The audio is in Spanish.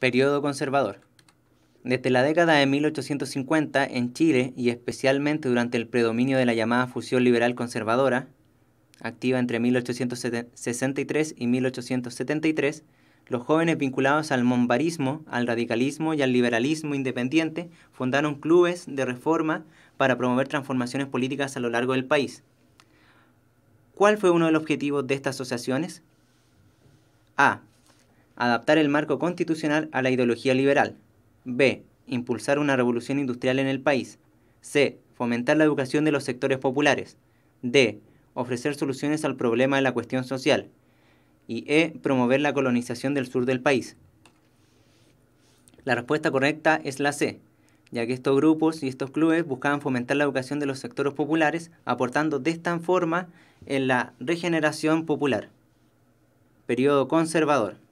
Periodo conservador. Desde la década de 1850 en Chile y especialmente durante el predominio de la llamada fusión liberal conservadora, activa entre 1863 y 1873, los jóvenes vinculados al mombarismo, al radicalismo y al liberalismo independiente fundaron clubes de reforma para promover transformaciones políticas a lo largo del país. ¿Cuál fue uno de los objetivos de estas asociaciones? A. Adaptar el marco constitucional a la ideología liberal. B. Impulsar una revolución industrial en el país. C. Fomentar la educación de los sectores populares. D. Ofrecer soluciones al problema de la cuestión social. Y E. Promover la colonización del sur del país. La respuesta correcta es la C, ya que estos grupos y estos clubes buscaban fomentar la educación de los sectores populares, aportando de esta forma en la regeneración popular. Periodo conservador.